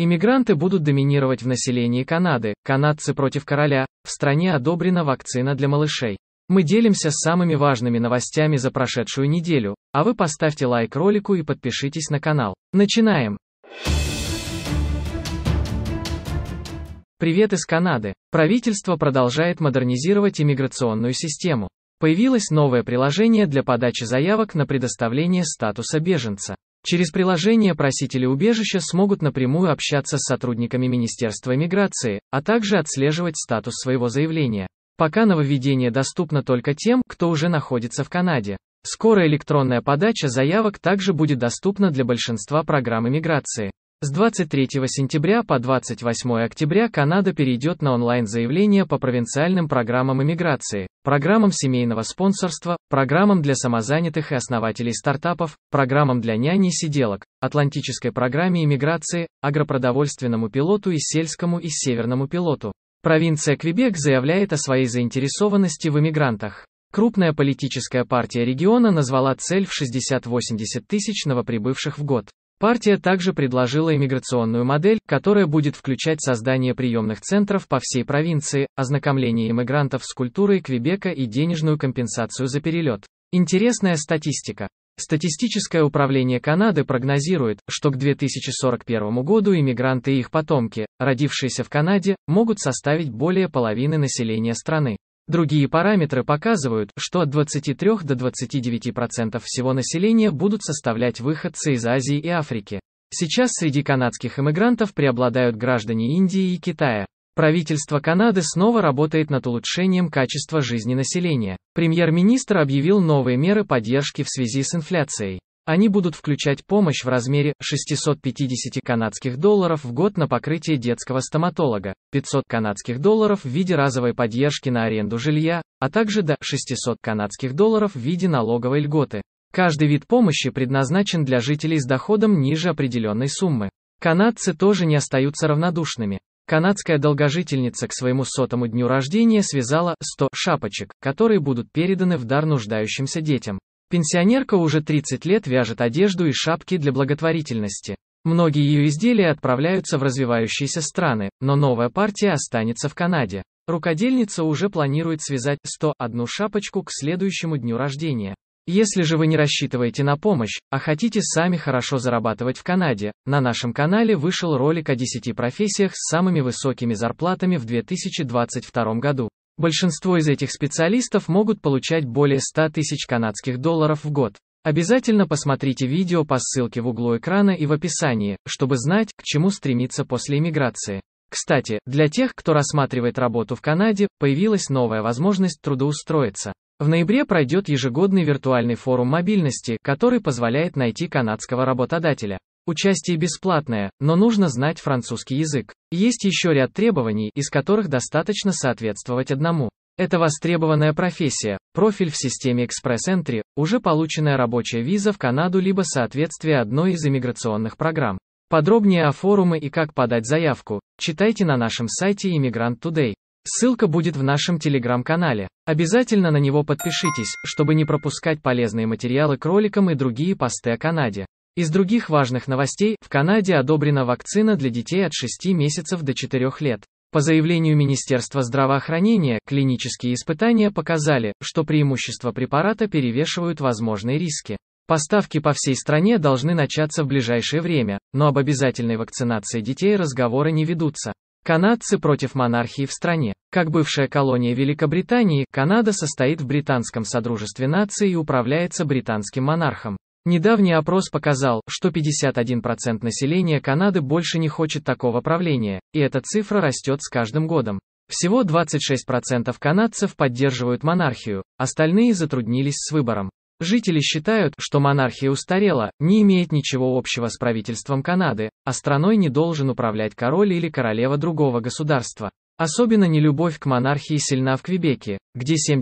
Иммигранты будут доминировать в населении Канады, канадцы против короля, в стране одобрена вакцина для малышей. Мы делимся самыми важными новостями за прошедшую неделю, а вы поставьте лайк ролику и подпишитесь на канал. Начинаем! Привет из Канады. Правительство продолжает модернизировать иммиграционную систему. Появилось новое приложение для подачи заявок на предоставление статуса беженца. Через приложение просители убежища смогут напрямую общаться с сотрудниками Министерства миграции, а также отслеживать статус своего заявления. Пока нововведение доступно только тем, кто уже находится в Канаде. Скоро электронная подача заявок также будет доступна для большинства программ миграции. С 23 сентября по 28 октября Канада перейдет на онлайн-заявления по провинциальным программам иммиграции, программам семейного спонсорства, программам для самозанятых и основателей стартапов, программам для няней сиделок, атлантической программе иммиграции, агропродовольственному пилоту и сельскому и северному пилоту. Провинция Квебек заявляет о своей заинтересованности в иммигрантах. Крупная политическая партия региона назвала цель в 60-80 тысяч новоприбывших в год. Партия также предложила иммиграционную модель, которая будет включать создание приемных центров по всей провинции, ознакомление иммигрантов с культурой Квебека и денежную компенсацию за перелет. Интересная статистика. Статистическое управление Канады прогнозирует, что к 2041 году иммигранты и их потомки, родившиеся в Канаде, могут составить более половины населения страны. Другие параметры показывают, что от 23 до 29% процентов всего населения будут составлять выходцы из Азии и Африки. Сейчас среди канадских иммигрантов преобладают граждане Индии и Китая. Правительство Канады снова работает над улучшением качества жизни населения. Премьер-министр объявил новые меры поддержки в связи с инфляцией. Они будут включать помощь в размере 650 канадских долларов в год на покрытие детского стоматолога, 500 канадских долларов в виде разовой поддержки на аренду жилья, а также до 600 канадских долларов в виде налоговой льготы. Каждый вид помощи предназначен для жителей с доходом ниже определенной суммы. Канадцы тоже не остаются равнодушными. Канадская долгожительница к своему сотому дню рождения связала 100 шапочек, которые будут переданы в дар нуждающимся детям. Пенсионерка уже 30 лет вяжет одежду и шапки для благотворительности. Многие ее изделия отправляются в развивающиеся страны, но новая партия останется в Канаде. Рукодельница уже планирует связать 101 шапочку к следующему дню рождения. Если же вы не рассчитываете на помощь, а хотите сами хорошо зарабатывать в Канаде, на нашем канале вышел ролик о 10 профессиях с самыми высокими зарплатами в 2022 году. Большинство из этих специалистов могут получать более 100 тысяч канадских долларов в год. Обязательно посмотрите видео по ссылке в углу экрана и в описании, чтобы знать, к чему стремиться после иммиграции. Кстати, для тех, кто рассматривает работу в Канаде, появилась новая возможность трудоустроиться. В ноябре пройдет ежегодный виртуальный форум мобильности, который позволяет найти канадского работодателя. Участие бесплатное, но нужно знать французский язык. Есть еще ряд требований, из которых достаточно соответствовать одному. Это востребованная профессия, профиль в системе Express Entry, уже полученная рабочая виза в Канаду либо соответствие одной из иммиграционных программ. Подробнее о форуме и как подать заявку, читайте на нашем сайте Immigrant Today. Ссылка будет в нашем телеграм-канале. Обязательно на него подпишитесь, чтобы не пропускать полезные материалы к роликам и другие посты о Канаде. Из других важных новостей, в Канаде одобрена вакцина для детей от 6 месяцев до 4 лет. По заявлению Министерства здравоохранения, клинические испытания показали, что преимущества препарата перевешивают возможные риски. Поставки по всей стране должны начаться в ближайшее время, но об обязательной вакцинации детей разговоры не ведутся. Канадцы против монархии в стране. Как бывшая колония Великобритании, Канада состоит в Британском Содружестве наций и управляется британским монархом. Недавний опрос показал, что 51% населения Канады больше не хочет такого правления, и эта цифра растет с каждым годом. Всего 26% канадцев поддерживают монархию, остальные затруднились с выбором. Жители считают, что монархия устарела, не имеет ничего общего с правительством Канады, а страной не должен управлять король или королева другого государства. Особенно нелюбовь к монархии сильна в Квебеке, где 71%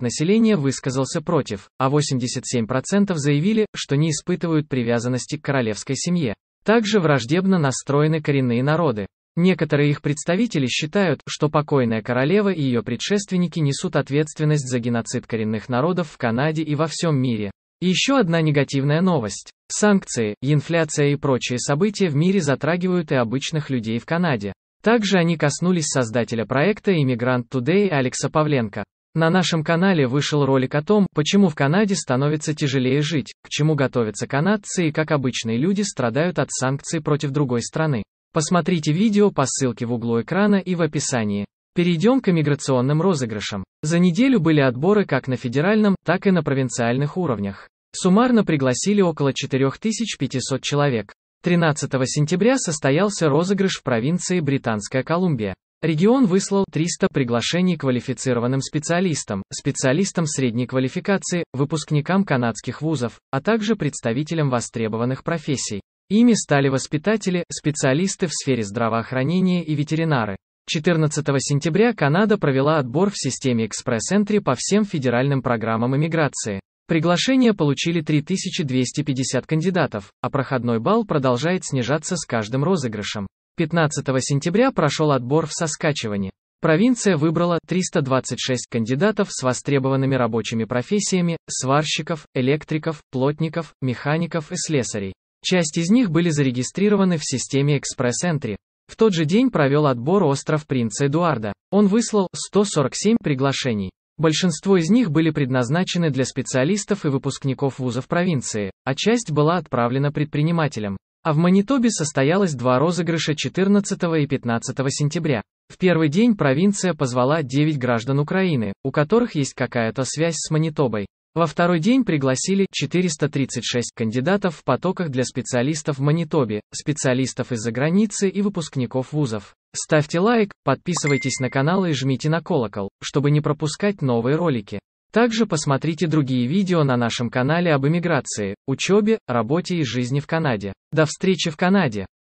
населения высказался против, а 87% заявили, что не испытывают привязанности к королевской семье. Также враждебно настроены коренные народы. Некоторые их представители считают, что покойная королева и ее предшественники несут ответственность за геноцид коренных народов в Канаде и во всем мире. И еще одна негативная новость. Санкции, инфляция и прочие события в мире затрагивают и обычных людей в Канаде. Также они коснулись создателя проекта Immigrant Today Алекса Павленко. На нашем канале вышел ролик о том, почему в Канаде становится тяжелее жить, к чему готовятся канадцы и как обычные люди страдают от санкций против другой страны. Посмотрите видео по ссылке в углу экрана и в описании. Перейдем к иммиграционным розыгрышам. За неделю были отборы как на федеральном, так и на провинциальных уровнях. Суммарно пригласили около 4500 человек. 13 сентября состоялся розыгрыш в провинции Британская Колумбия. Регион выслал 300 приглашений квалифицированным специалистам, специалистам средней квалификации, выпускникам канадских вузов, а также представителям востребованных профессий. Ими стали воспитатели, специалисты в сфере здравоохранения и ветеринары. 14 сентября Канада провела отбор в системе экспресс-энтри по всем федеральным программам иммиграции. Приглашение получили 3250 кандидатов, а проходной балл продолжает снижаться с каждым розыгрышем. 15 сентября прошел отбор в соскачивании. Провинция выбрала 326 кандидатов с востребованными рабочими профессиями – сварщиков, электриков, плотников, механиков и слесарей. Часть из них были зарегистрированы в системе экспресс-энтри. В тот же день провел отбор остров принца Эдуарда. Он выслал 147 приглашений. Большинство из них были предназначены для специалистов и выпускников вузов провинции, а часть была отправлена предпринимателям. А в Манитобе состоялось два розыгрыша 14 и 15 сентября. В первый день провинция позвала 9 граждан Украины, у которых есть какая-то связь с Манитобой. Во второй день пригласили 436 кандидатов в потоках для специалистов в Манитобе, специалистов из-за границы и выпускников вузов. Ставьте лайк, подписывайтесь на канал и жмите на колокол, чтобы не пропускать новые ролики. Также посмотрите другие видео на нашем канале об иммиграции, учебе, работе и жизни в Канаде. До встречи в Канаде!